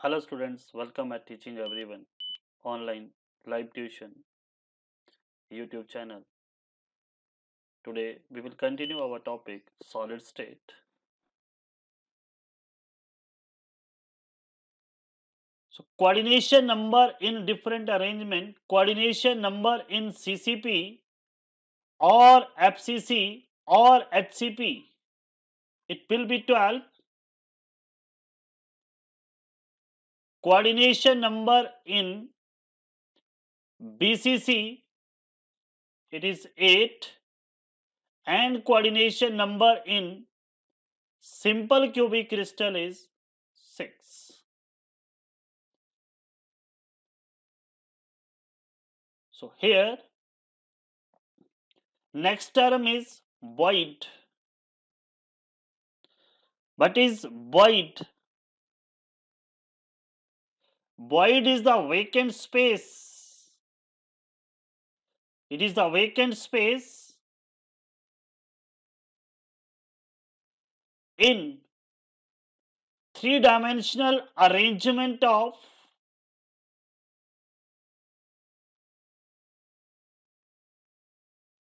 Hello students, welcome at Teaching Everyone online live tuition YouTube channel. Today we will continue our topic solid state. So coordination number in different arrangement, coordination number in CCP or FCC or HCP. It will be 12 coordination number in BCC it is 8 and coordination number in simple cubic crystal is 6. So here next term is void. What is void? Void is the vacant space. It is the vacant space in three dimensional arrangement of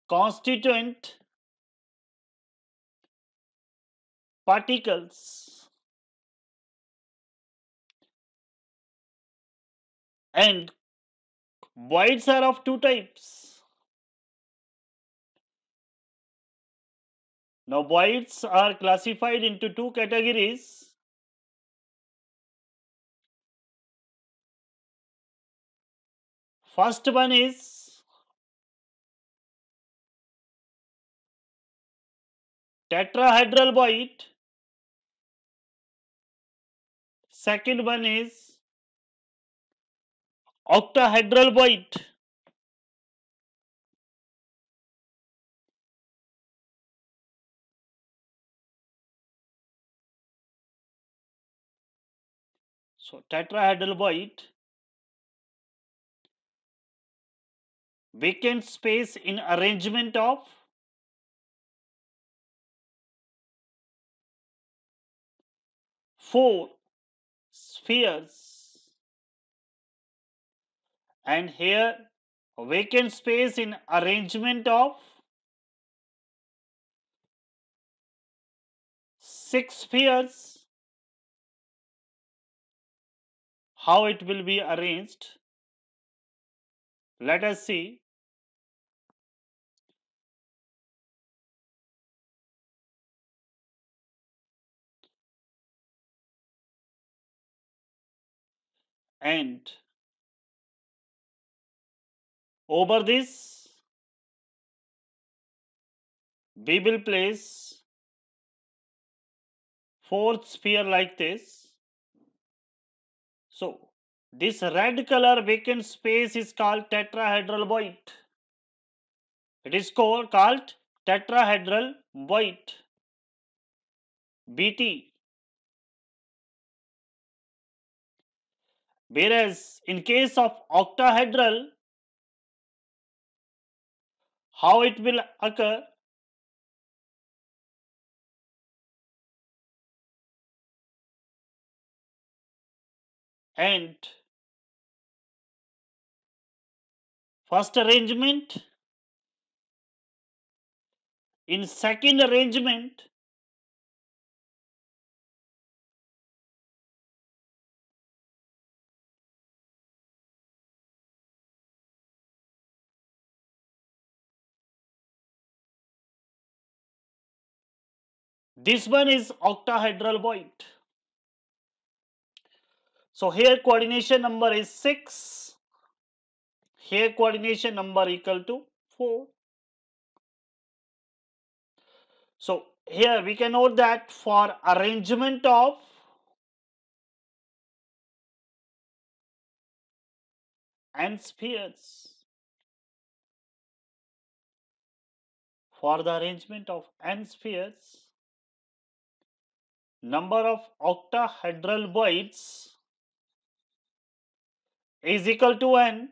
constituent particles And voids are of two types. Now, voids are classified into two categories. First one is tetrahedral void. Second one is octahedral white. So tetrahedral white vacant space in arrangement of four spheres and here vacant space in arrangement of 6 spheres. How it will be arranged? Let us see. And over this, we will place fourth sphere like this. So, this red color vacant space is called tetrahedral void. It is called tetrahedral void. BT. Whereas, in case of octahedral, how it will occur? And first arrangement, in second arrangement, This one is octahedral void. So here coordination number is 6. Here coordination number equal to 4. So here we can note that for arrangement of and spheres for the arrangement of n spheres number of octahedral voids is equal to n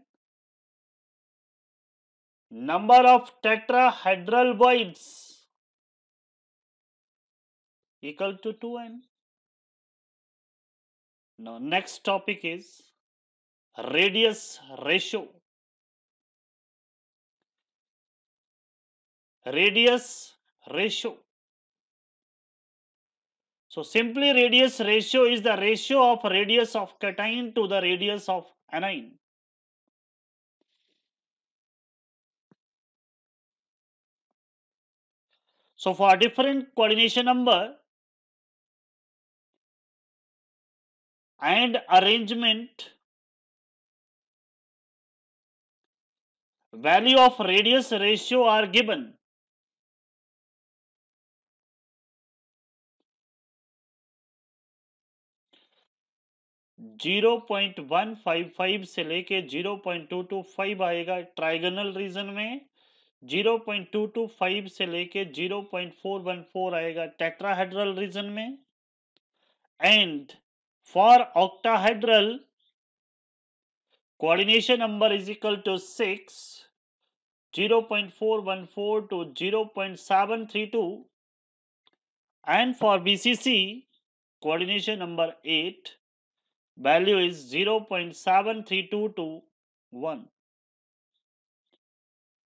number of tetrahedral voids equal to 2n. Now, next topic is radius ratio. Radius ratio. So simply radius ratio is the ratio of radius of cation to the radius of anion. So for different coordination number and arrangement value of radius ratio are given 0.155 से लेके 0.225 आएगा trigonal reason में 0.225 से लेके 0.414 आएगा tetrahedral region में and for octahedral coordination number is equal to six 0.414 to 0.732 and for BCC coordination number eight value is zero point value is 0.73221.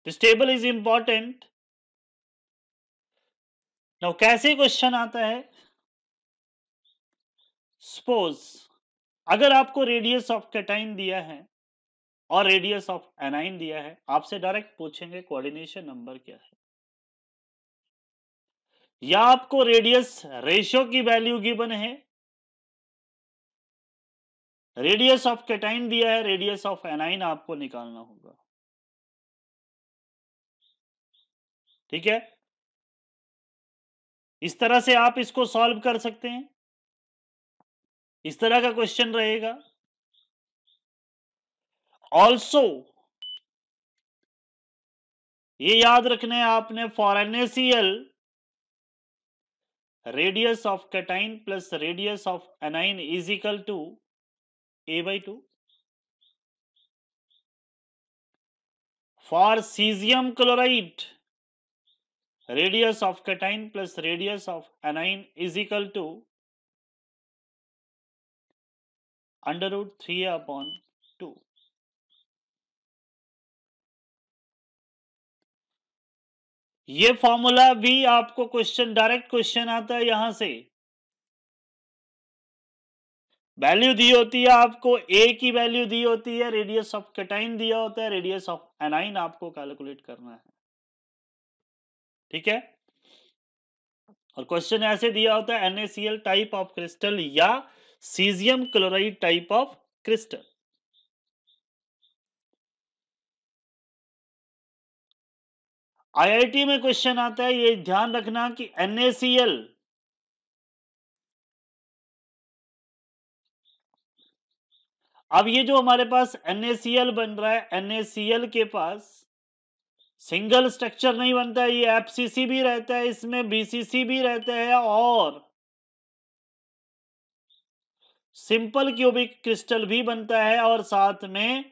This table is important. Now कैसे question आता है suppose अगर आपको radius of cation दिया है और radius of A9 दिया है आपसे डायरेक्ट पूछेंगे कोऑर्डिनेशन नंबर क्या है या आपको रेडियस रेशियो की वैल्यू गिवन है रेडियस ऑफ कैटाइन दिया है रेडियस ऑफ एनाइन आपको निकालना होगा ठीक है इस तरह से आप इसको सॉल्व कर सकते हैं इस तरह का क्वेश्चन रहेगा ऑल्सो ये याद रखना है आपने for NaCl radius of cation plus radius of anion is equal to a by two for caesium chloride radius of cation plus radius of anion is equal to under root three upon two ये formula भी आपको question direct question आता है यहां से value दी होती है आपको ए की वैल्यू दी होती है रेडियस ऑफ कटाइन दिया होता है रेडियस ऑफ एनाइन आपको कैलकुलेट करना है ठीक है और क्वेश्चन ऐसे दिया होता है एनएसीएल टाइप ऑफ क्रिस्टल या caesium chloride type of crystal IIT में क्वेश्चन आता है ये ध्यान रखना कि एनएसीएल अब ये जो हमारे पास एन बन रहा है एन के पास सिंगल स्ट्रक्चर नहीं बनता है ये एफसीसी भी रहता है इसमें बीसीसी भी रहता है और सिंपल क्यूबिक क्रिस्टल भी बनता है और साथ में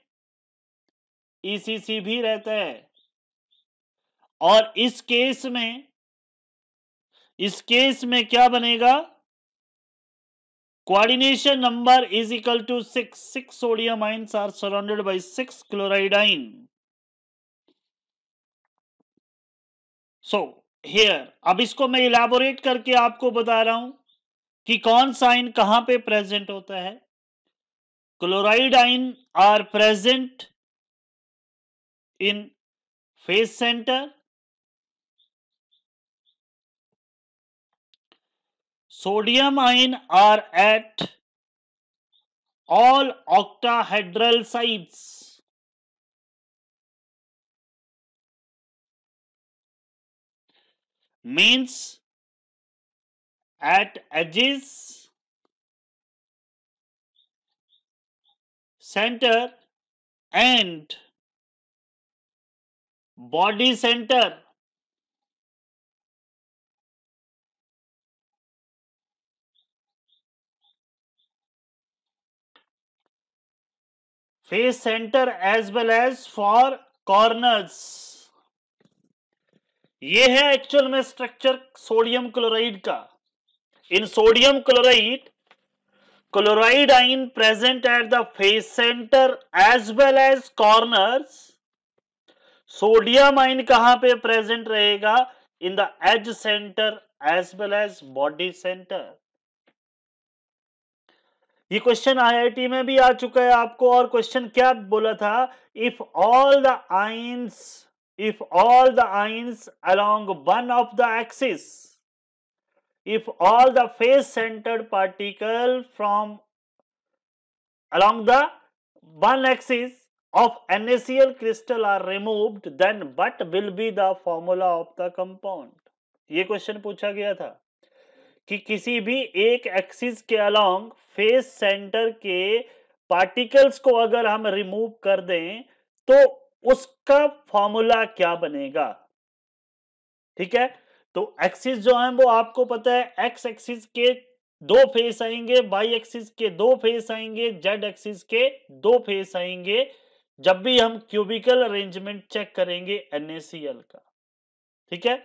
ईसीसी e भी रहता है और इस केस में इस केस में क्या बनेगा Coordination number is equal to 6. 6 sodium ions are surrounded by 6 chloride ion. So, here, अब इसको मैं इलेबोरेट करके आपको बता रहा हूं कि कौन सा आइन कहां पे प्रेजेंट होता है chloride ion are present in face centre sodium ion are at all octahedral sites. Means at edges, center and body center. face center as well as for corners ये है एक्चुअल में स्ट्रक्चर सोडियम क्लोराइड का in sodium chloride chloride ion present at the face centre as well as corners sodium ion कहां पे present रहेगा in the edge centre as well as body centre ये question IIT में भी आ चुका है आपको और क्वेश्चन क्या बोला था if all the ions if all the ions along one of the axis if all the face centred particle from along the one axis of NaCl crystal are removed then what will be the formula of the compound ये question पूछा गया था कि किसी भी एक axis के along face centre के पार्टिकल्स को अगर हम रिमूव कर दें तो उसका फॉर्मूला क्या बनेगा ठीक है तो एक्सिस जो है वो आपको पता है एक्स एक्सिस के दो फेस आएंगे वाई एक्सिस के दो फेस आएंगे जेड एक्सिस के दो फेस आएंगे जब भी हम क्यूबिकल अरेंजमेंट चेक करेंगे एनएसीएल का ठीक है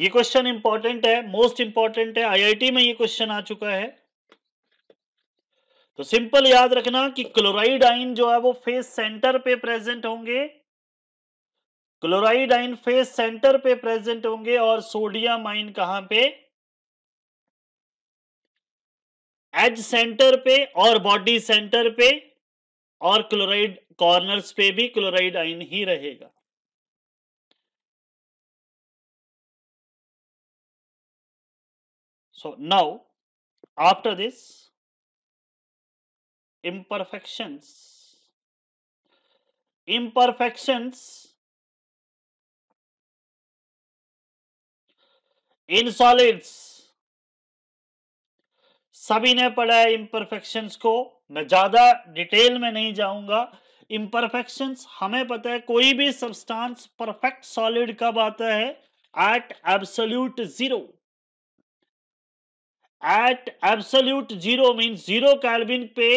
ये क्वेश्चन इंपॉर्टेंट है मोस्ट इंपॉर्टेंट है आईआईटी में ये क्वेश्चन आ चुका है तो सिंपल याद रखना कि क्लोराइड आइन जो है वो फेस सेंटर पे प्रेजेंट होंगे क्लोराइड आइन फेस सेंटर पे प्रेजेंट होंगे और सोडियम आइन कहां पे एज सेंटर पे और बॉडी सेंटर पे और क्लोराइड कॉर्नर्स पे भी क्लोराइड आइन ही रहेगा so now after this imperfections imperfections in solids सभी ने पढ़ा है इम्परफेक्शंस को मैं ज्यादा डिटेल में नहीं जाऊंगा इम्परफेक्शंस हमें पता है कोई भी सब्सटेंस परफेक्ट सॉलिड कब आता है at absolute zero at absolute zero mean zero Kelvin पे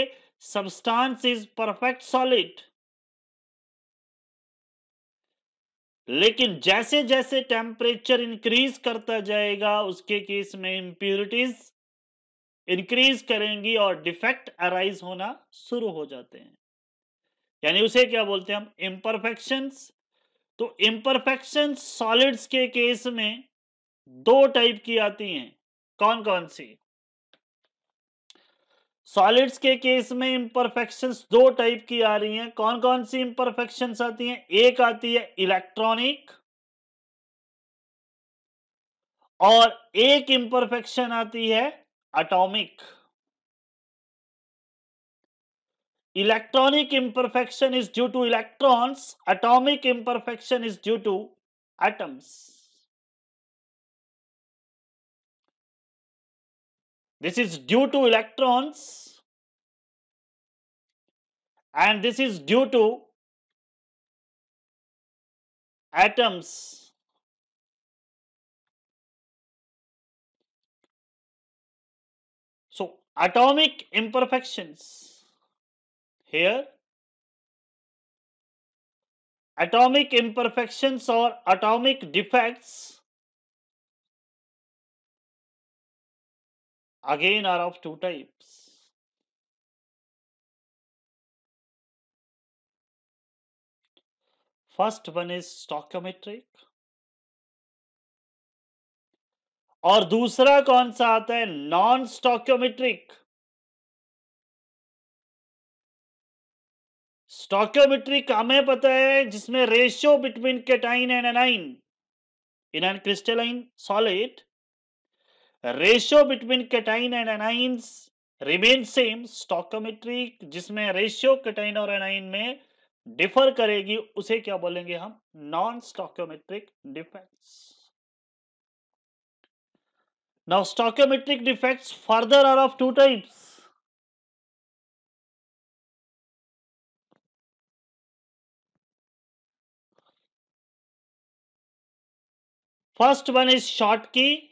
सबस्टांस इज परफेक्ट सॉलिड लेकिन जैसे जैसे टेम्परेचर इंक्रीज करता जाएगा उसके केस में इंप्यूरिटीज इंक्रीज करेंगी और डिफेक्ट अराइज होना शुरू हो जाते हैं यानी उसे क्या बोलते हैं हम इम्परफेक्शन तो इम्परफेक्शन सॉलिड्स के केस में दो टाइप की आती हैं कौन कौन सी सॉलिड्स के केस में इंपरफेक्शन दो टाइप की आ रही हैं कौन कौन सी इंपरफेक्शन आती हैं एक आती है इलेक्ट्रॉनिक और एक इंपरफेक्शन आती है atomic electronic imperfection is due to electrons atomic imperfection is due to atoms This is due to electrons and this is due to atoms So, atomic imperfections here, atomic imperfections or atomic defects again are of two types. First one is stoichiometric और दूसरा कौन सा आता है non स्टॉक्योमेट्रिक स्टॉक्योमेट्रिक हमें पता है जिसमें ratio between cation and anion in an crystalline solid ratio between cation and anions remain same stoichiometry जिसमें रेशियो कैटाइन और एनाइन में डिफर करेगी उसे क्या बोलेंगे हम non stoichiometric defects now stoichiometric defect further are of two types first one is Schottky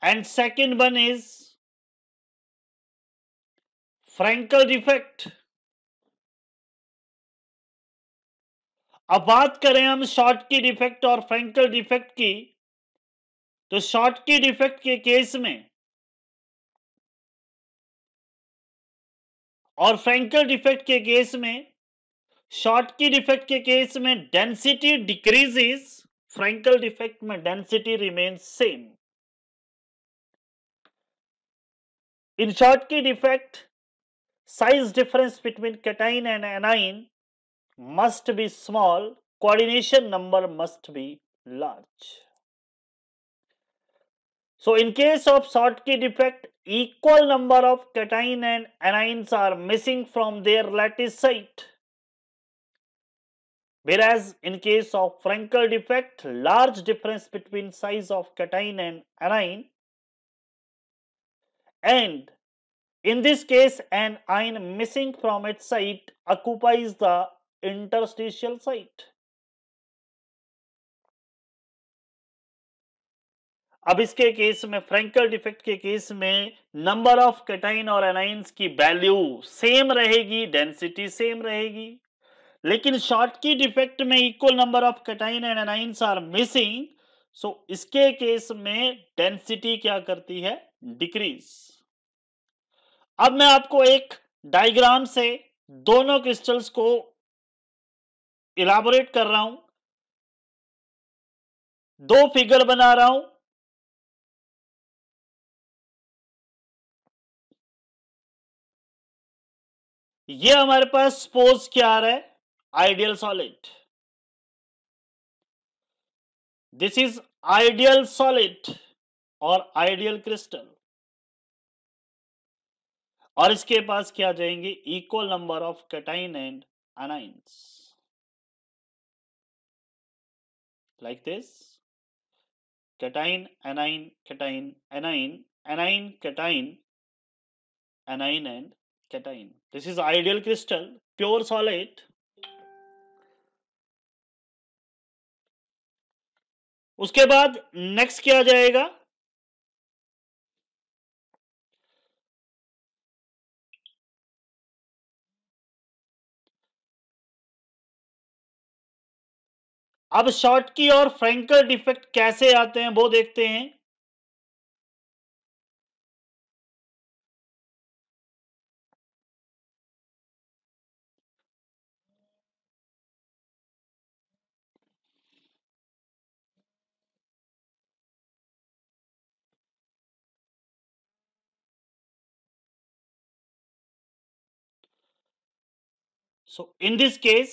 And second one is Frankel defect अब बात करें हम शॉर्ट की डिफेक्ट और फ्रेंकल डिफेक्ट की तो शॉर्ट की डिफेक्ट के केस में और फ्रेंकल डिफेक्ट के केस में शॉर्ट की डिफेक्ट के केस में density decrease is Frenkel defect में density remains same In key defect, size difference between cation and anion must be small, coordination number must be large. So, in case of key defect, equal number of cation and anions are missing from their lattice site. Whereas, in case of Frankel defect, large difference between size of cation and anion and in this case an ion missing from its site occupies the interstitial site अब इसके case में Frenkel defect के case में number of cation और anions की value same रहेगी density same रहेगी लेकिन शॉर्ट की डिफेक्ट में equal number of cation and anions are missing so so, इसके केस में डेंसिटी क्या करती है डिक्रीज अब मैं आपको एक डायग्राम से दोनों क्रिस्टल्स को इलाबोरेट कर रहा हूं दो फिगर बना रहा हूं ये हमारे पास सपोज क्या आ रहा है ideal solid this is ideal solid और आइडियल क्रिस्टल और इसके पास क्या जाएंगे equal number of cation and anions like this cation anion cation anion anion cation anion and cation this is ideal crystal pure solid उसके बाद next क्या जाएगा अब शॉर्ट की और फ्रैंकल डिफेक्ट कैसे आते हैं वो देखते हैं So in this case,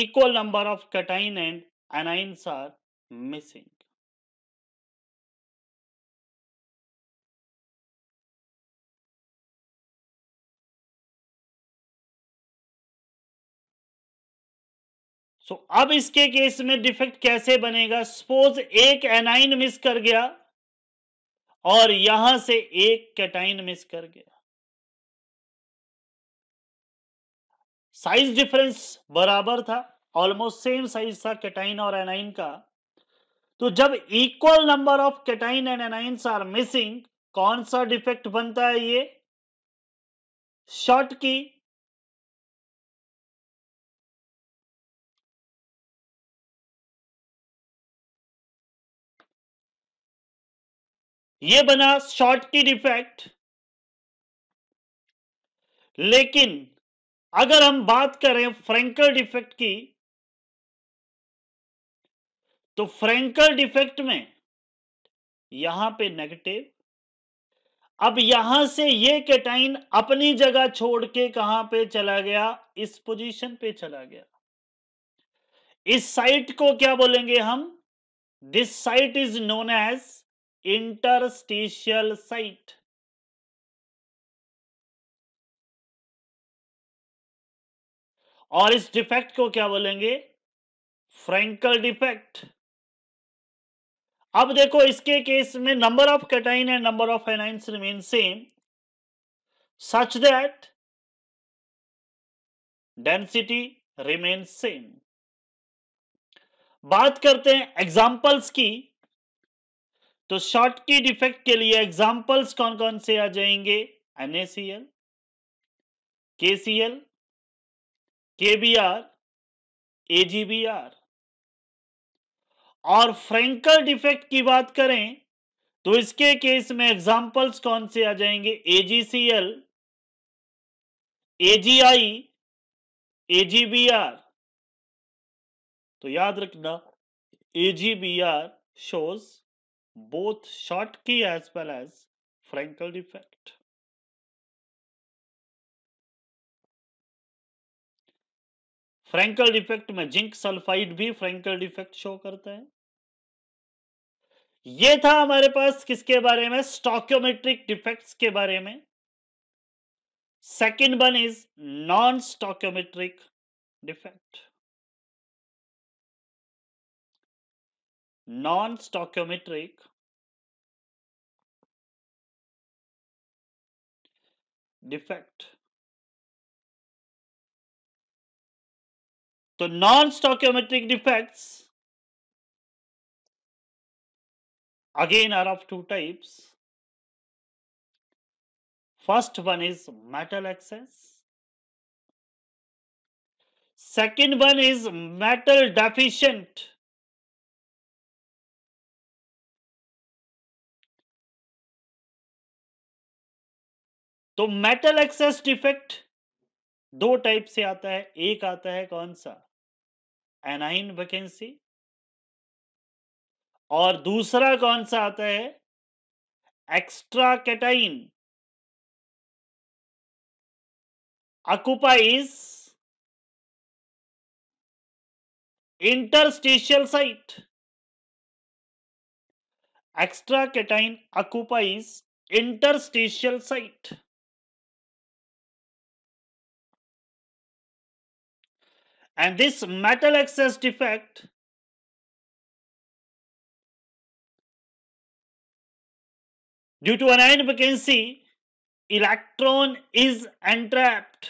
equal number of cation and anions are missing. So so, अब इसके केस में डिफेक्ट कैसे बनेगा सपोज एक एनाइन मिस कर गया और यहां से एक कैटाइन मिस कर गया साइज डिफरेंस बराबर था ऑलमोस्ट सेम साइज था कैटाइन और एनाइन का तो जब equal number of cation and anion are missing कौन सा डिफेक्ट बनता है ये शॉर्ट की ये बना शॉर्ट की डिफेक्ट लेकिन अगर हम बात करें फ्रेंकल डिफेक्ट की तो फ्रेंकल डिफेक्ट में यहां पे नेगेटिव अब यहां से ये कैटाइन अपनी जगह छोड़ के कहां पे चला गया इस पोजीशन पे चला गया इस साइट को क्या बोलेंगे हम this site is known as interstitial site और इस डिफेक्ट को क्या बोलेंगे फ्रेंकल डिफेक्ट अब देखो इसके केस में number of cation and number of anions remain same such that density remain same बात करते हैं एग्जाम्पल्स की तो शॉर्ट की डिफेक्ट के लिए एग्जाम्पल्स कौन कौन से आ जाएंगे NaCl KCl K B R A G B R और फ्रेंकल डिफेक्ट की बात करें तो इसके केस में एग्जांपल्स कौन से आ जाएंगे एजीसीएल एजीआई एजीबीआर तो याद रखना AgBr shows both Schottky as well as Frenkel defect Frenkel defect में जिंक सल्फाइड भी फ्रैंकल डिफेक्ट शो करता है ये था हमारे पास किसके बारे में स्टॉक्योमेट्रिक डिफेक्ट्स के बारे में second one is non stoichiometric defect non stoichiometric defect तो non stoichiometric defects again are of two types first one is metal excess second one is metal deficient तो मेटल एक्सेस डिफेक्ट दो type से आता है एक आता है कौन सा एनाइन वैकेंसी और दूसरा कौन सा आता है extra cation occupies interstitial site extra cation occupies interstitial site And this metal excess defect due to anion vacancy, electron is entrapped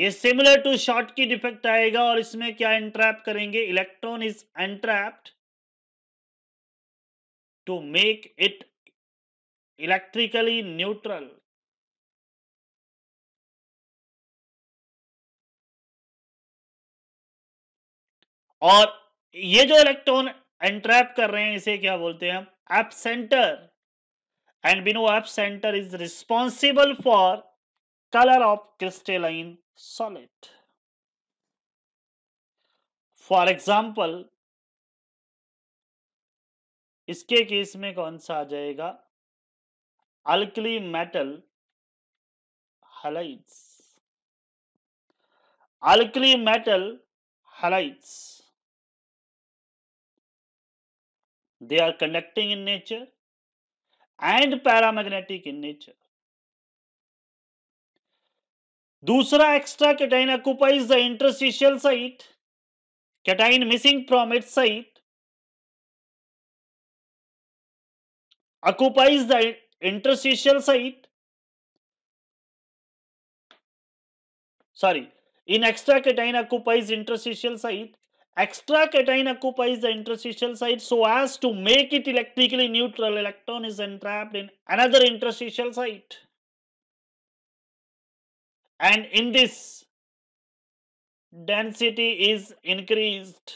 ये similar to Schottky defect आएगा और इसमें क्या एंट्रैप करेंगे electron is entrapped to make it electrically neutral और ये जो electron entrap कर रहे हैं इसे क्या बोलते हैं हम एप सेंटर एंड बिनो F centre is responsible for colour of crystalline solid for example इसके केस में कौन सा आ जाएगा alkali metal halides alkali metal halides They are conducting in nature and paramagnetic in nature. Dusra extra cation occupies the interstitial site, cation missing from its site, occupies the interstitial site. Sorry, in extra cation occupies interstitial site Extra cation occupies the interstitial site so as to make it electrically neutral. Electron is entrapped in another interstitial site. And in this, density is increased.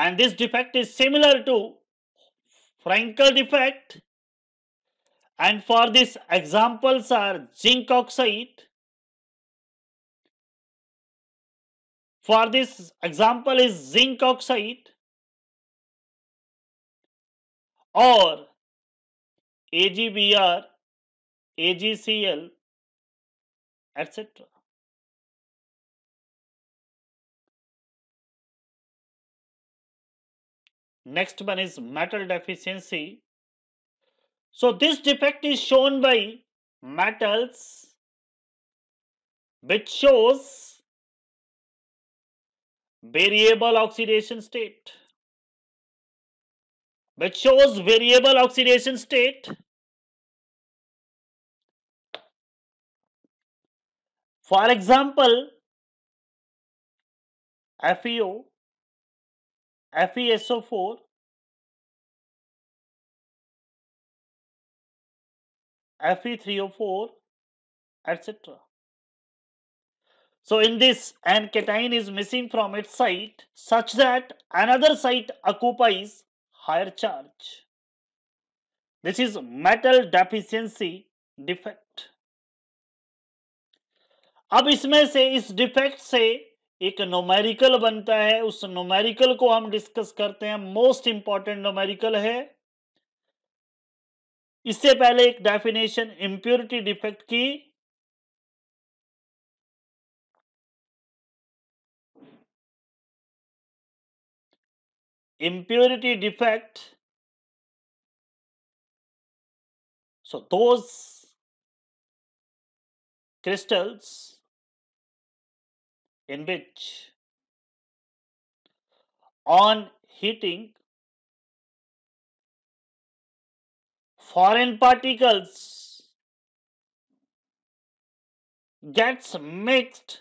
And this defect is similar to Frankel defect. And for this examples are zinc oxide, For this example is zinc oxide or AgBr, AgCl, etc. Next one is metal deficiency. So this defect is shown by metals which shows variable oxidation state which shows variable oxidation state for example FeO FeSO4 Fe3O4 etc So in this, an cation is missing from its site such that another site occupies higher charge. This is metal deficiency defect. अब इसमें से इस defect से एक numerical बनता है उस numerical को हम डिस्कस करते हैं मोस्ट इंपॉर्टेंट नोमेरिकल है इससे पहले एक डेफिनेशन इंप्योरिटी डिफेक्ट की impurity defect so those crystals in which on heating foreign particles gets mixed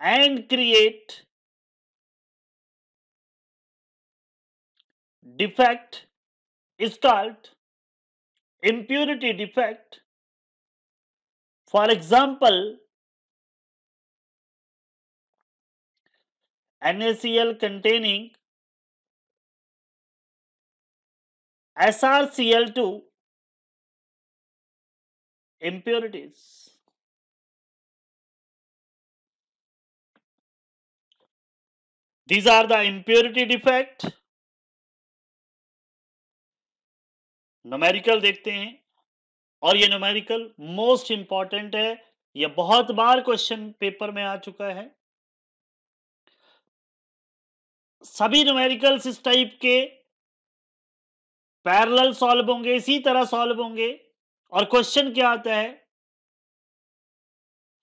and create defect is called impurity defect. For example, NaCl containing SrCl2 impurities. These are the impurity defect numerical देखते हैं और ये numerical most important है यह बहुत बार question paper में आ चुका है सभी नोमेरिकल्स इस टाइप के पैरेलल सॉल्व होंगे इसी तरह सॉल्व होंगे और क्वेश्चन क्या आता है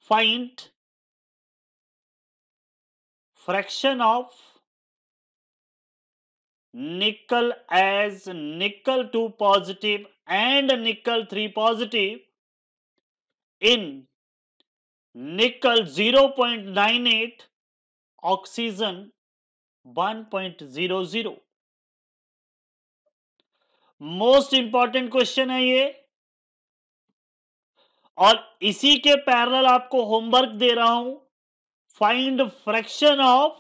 find fraction of nickel as nickel two positive and nickel three positive in nickel zero point nine eight oxygen one point zero zero most important question है ये और इसी के पैरल आपको होमवर्क दे रहा हूं find fraction of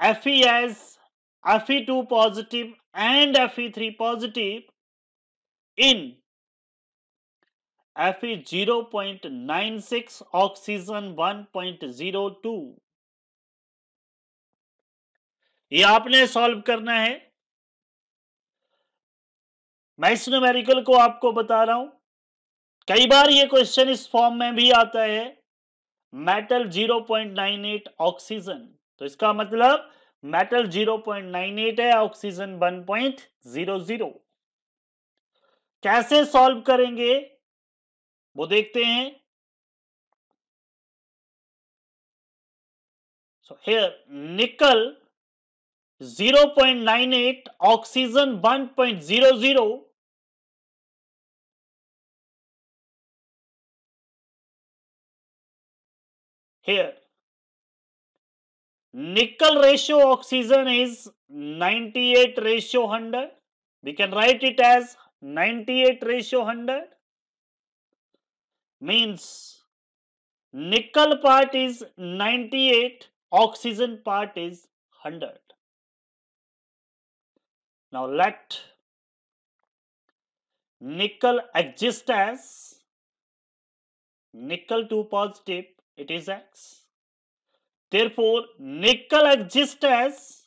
Fe as Fe2 positive and Fe3 positive in Fe 0.96 oxygen 1.02 ये आपने सॉल्व करना है मैं इस न्यूमेरिकल को आपको बता रहा हूं कई बार ये क्वेश्चन इस फॉर्म में भी आता है मेटल 0.98 ऑक्सीजन तो इसका मतलब मेटल 0.98 है ऑक्सीजन 1.00 कैसे सॉल्व करेंगे वो देखते हैं so here nickel 0.98 oxygen 1.00 here Nickel ratio oxygen is 98 ratio 100. We can write it as 98 ratio 100 means nickel part is 98, oxygen part is 100. Now let nickel exist as nickel 2 positive, it is X. Therefore, nickel exists as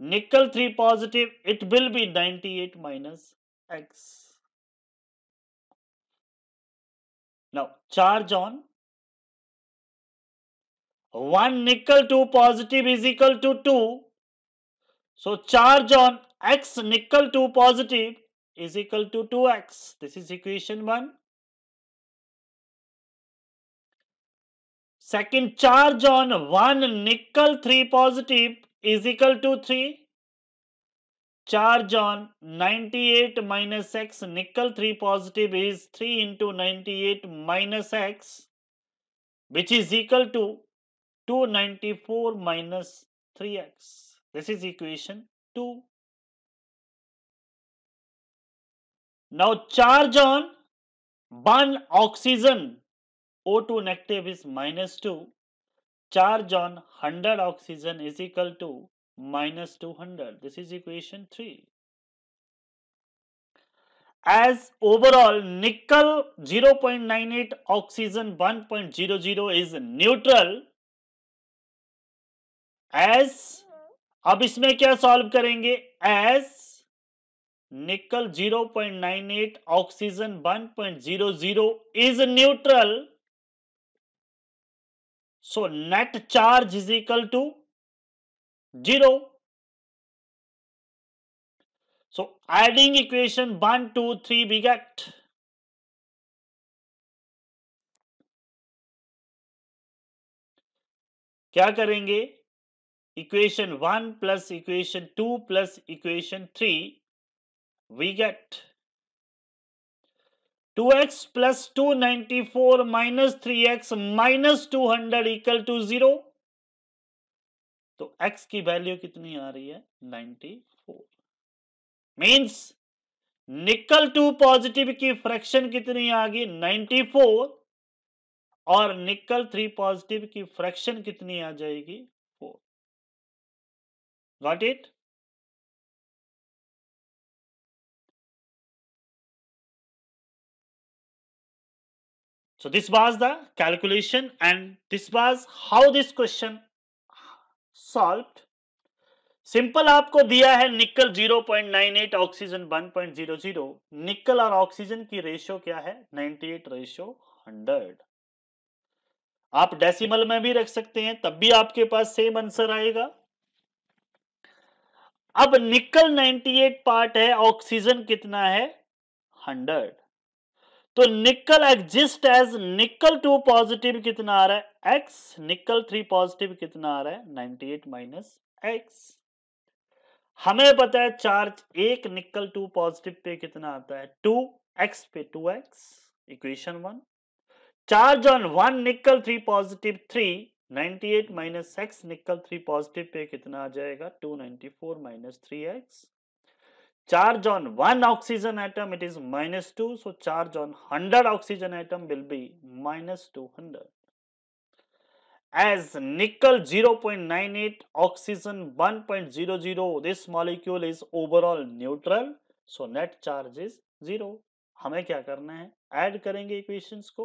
nickel 3 positive, it will be 98 minus x. Now, charge on 1 nickel 2 positive is equal to 2. So, charge on x nickel 2 positive is equal to 2x. This is equation 1. Second charge on 1 nickel 3 positive is equal to 3. Charge on 98 minus x nickel 3 positive is 3 into 98 minus x which is equal to 294 minus 3x. This is equation 2. Now charge on 1 oxygen O2 negative is minus 2. Charge on 100 oxygen is equal to minus 200. This is equation 3. As overall nickel 0.98 oxygen 1.00 is neutral. As अब इसमें क्या solve करेंगे as nickel 0.98 oxygen 1.00 is neutral so net charge is equal to zero so adding equation one two three we get क्या करेंगे equation one plus equation two plus equation three we get two x plus two ninety four minus three x minus two hundred equal to zero तो x की value कितनी आ रही है four means nickel two positive की fraction कितनी आ गई फोर और निकल थ्री पॉजिटिव की फ्रैक्शन कितनी आ जाएगी four what it So this was the calculation and this was how this question solved. simple aapko diya hai nickel 0.98 oxygen 1.00 nickel aur oxygen ki ratio kya hai 98 ratio 100 आप decimal में भी रख सकते हैं तब भी आपके पास सेम आंसर आएगा अब निकल 98 पार्ट है ऑक्सीजन कितना है तो nickel exist as nickel two positive कितना आ रहा है एक्स निकल थ्री पॉजिटिव कितना आ रहा है नाइनटी एट माइनस एक्स हमें पता है चार्ज एक निकल टू पॉजिटिव पे कितना आता है टू एक्स पे two x equation one charge on one nickel three positive three 98 eight minus x nickel three positive पे कितना आ जाएगा 294 ninety four minus three x charge on one oxygen atom it is minus 2 so charge on 100 oxygen atom will be minus 200 as nickel 0.98 oxygen 1.00 this molecule is overall neutral so net charge is 0 हमें क्या करना है add करेंगे equations को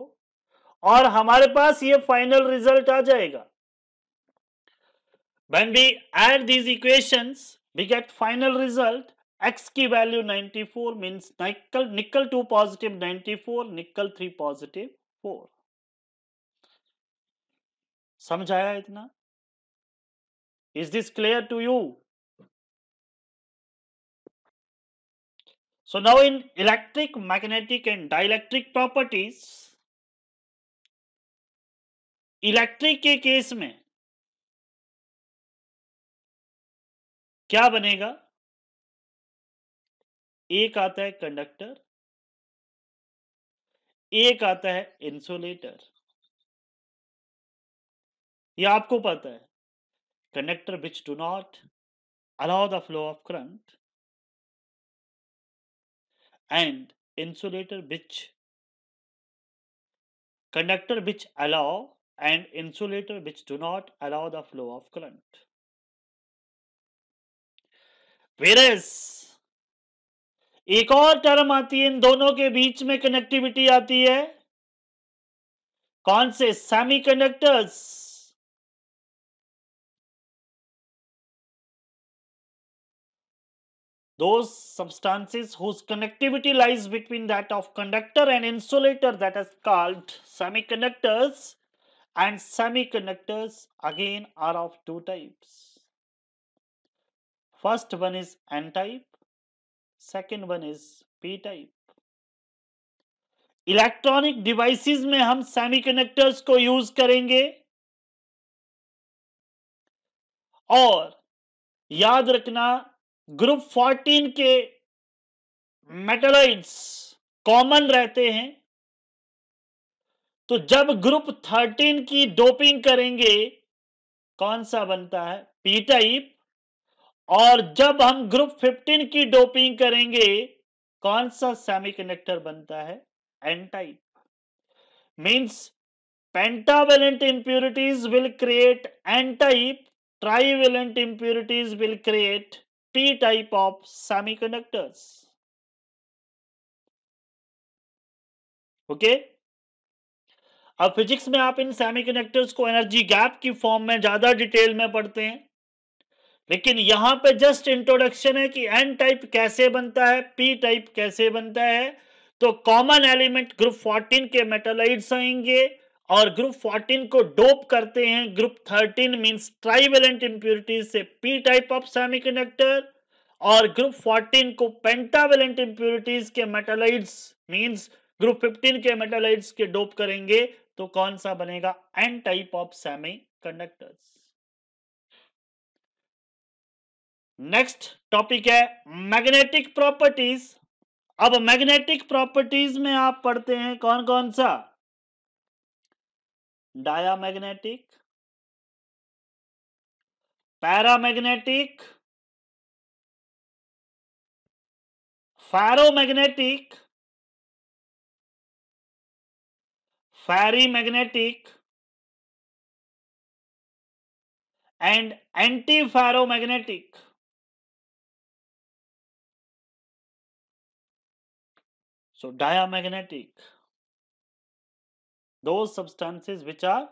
और हमारे पास ये final result आ जाएगा when we add these equations we get final result x की value 94 four means nickel nickel two positive 94 निकल थ्री पॉजिटिव फोर समझ आया इतना is this clear to you so now in electric magnetic and dielectric properties electric के case में क्या बनेगा एक आता है कंडक्टर एक आता है इंसुलेटर यह आपको पता है conductor which do not allow the flow of current and insulator which conductor which allow and insulator which do not allow the flow of current where is एक और टर्म आती है इन दोनों के बीच में कनेक्टिविटी आती है कौन से semiconductors those substances whose connectivity lies between that of conductor and insulator that is called semiconductors and semiconductors again are of two types first one is n type second one is P type electronic devices में हम semiconductors को use करेंगे और याद रखना group 14 के metalloids common रहते हैं तो जब ग्रुप 13 की डोपिंग करेंगे कौन सा बनता है पी टाइप और जब हम ग्रुप फिफ्टीन की डोपिंग करेंगे कौन सा सेमीकंडक्टर बनता है N type means pentavalent impurities will create N type trivalent impurities will create P type of semi conductors okay अब फिजिक्स में आप इन सेमी कंडक्टर्स को एनर्जी गैप की फॉर्म में ज्यादा डिटेल में पढ़ते हैं लेकिन यहां पे जस्ट इंट्रोडक्शन है कि एन टाइप कैसे बनता है पी टाइप कैसे बनता है तो कॉमन एलिमेंट ग्रुप 14 के मेटालाइड्स आएंगे और ग्रुप 14 को डोप करते हैं ग्रुप 13 मींस ट्राइवेलेंट इंप्योरिटीज से पी टाइप ऑफ सेमीकंडक्टर और ग्रुप 14 को पेंटावेलेंट इंप्योरिटीज के मेटालाइड्स मींस ग्रुप 15 के मेटालाइड्स के डोप करेंगे तो कौन सा बनेगा N type of semi conductors next topic है मैग्नेटिक प्रॉपर्टीज अब मैग्नेटिक प्रॉपर्टीज में आप पढ़ते हैं कौन कौन सा diamagnetic paramagnetic ferromagnetic magnetic and anti ferromagnetic So diamagnetic, those substances which are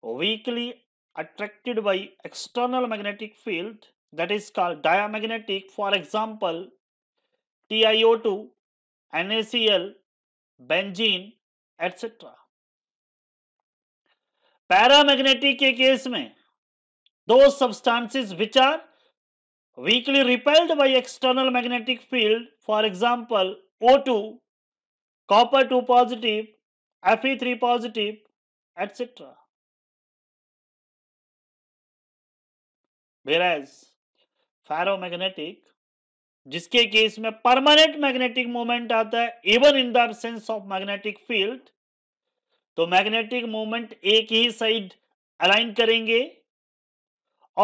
weakly attracted by external magnetic field that is called diamagnetic. For example, TiO2, NaCl, benzene, etc. paramagnetic ke case mein those substances which are weakly repelled by external magnetic field for example O2, copper 2 positive, Fe3 positive, etc. Whereas ferromagnetic, जिसके केस में permanent magnetic movement आता है even in देंस of magnetic field तो magnetic movement एक ही side align करेंगे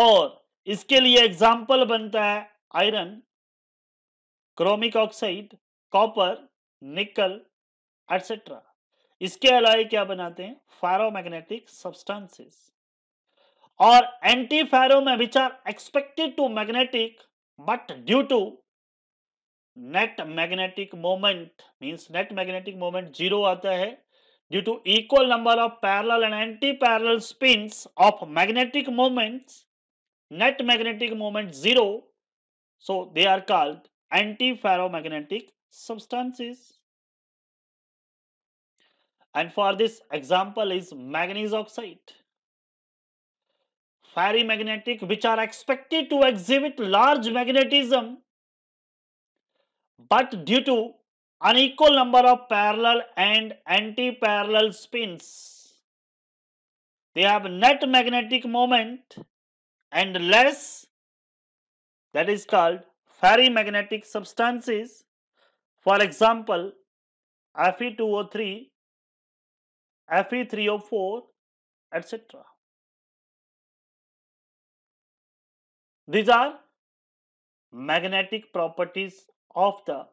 और इसके लिए एग्जाम्पल बनता है iron chromic oxide copper nickel etcetera इसके अलावा क्या बनाते हैं फैरोमैग्नेटिक सब्सटेंसेस और एंटी फेरोम विचार expected to magnetic but due to net magnetic moment means net magnetic moment zero आता है due to equal number of parallel and anti parallel spins of magnetic moments magnetic magnetic zero so they are called anti ferromagnetic substances. And for this example is manganese oxide. Ferromagnetic which are expected to exhibit large magnetism but due to unequal number of parallel and anti-parallel spins, they have net magnetic moment and less that is called ferromagnetic substances for example, Fe2O3, Fe3O4, etc. These are magnetic properties of the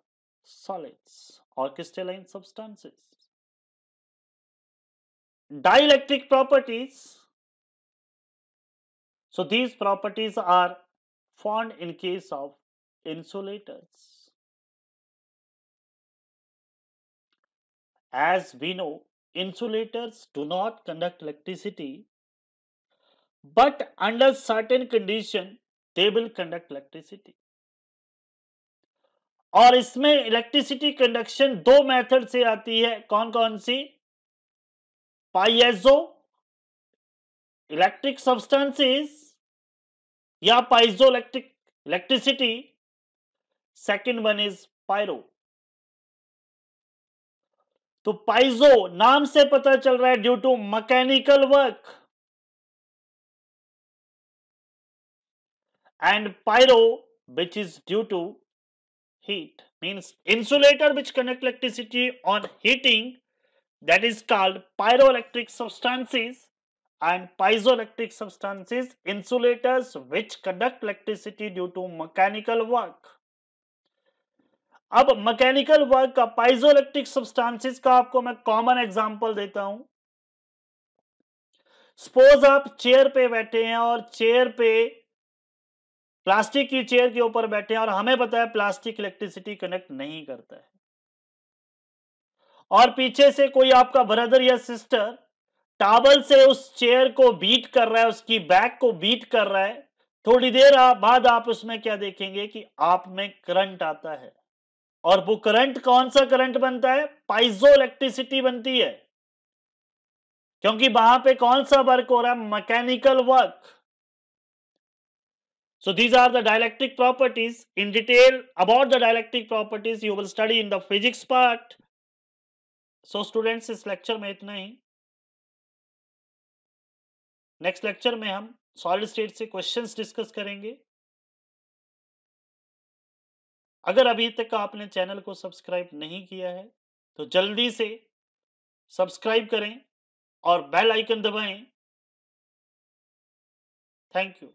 solids or crystalline substances. Dielectric properties. So these properties are found in case of insulators. As we know, insulators do not conduct electricity, but under certain condition, they will conduct electricity. और इसमें electricity conduction दो method से आती है कौन कौन सी पाइजो electric substances या piezo electric electricity second one is pyro तो पाइजो नाम से पता चल रहा है due to mechanical work and pyro which is due to heat means insulator which connect electricity on heating that is called pyro electric substances and piezo electric substances insulators which conduct electricity due to mechanical work अब mechanical work का piezoelectric substances का आपको मैं common example देता हूं suppose आप chair पे बैठे हैं और चेयर पे प्लास्टिक की चेयर के ऊपर बैठे हैं और हमें पता है प्लास्टिक इलेक्ट्रिसिटी कनेक्ट नहीं करता है और पीछे से कोई आपका ब्रदर या सिस्टर टावल से उस चेयर को बीट कर रहा है उसकी बैक को बीट कर रहा है थोड़ी देर बाद आप उसमें क्या देखेंगे कि आप में करंट आता है और वो करंट कौन सा करंट बनता है पाइजो इलेक्ट्रिसिटी बनती है क्योंकि वहां पे कौन सा वर्क हो रहा है mechanical work so these are the dielectric properties in detail about the dielectric properties you will study in the physics part so students इस लेक्चर में इतना ही नेक्स्ट लेक्चर में हम सॉलिड स्टेट से क्वेश्चंस डिस्कस करेंगे अगर अभी तक आपने चैनल को सब्सक्राइब नहीं किया है तो जल्दी से सब्सक्राइब करें और बेल आइकन दबाएं थैंक यू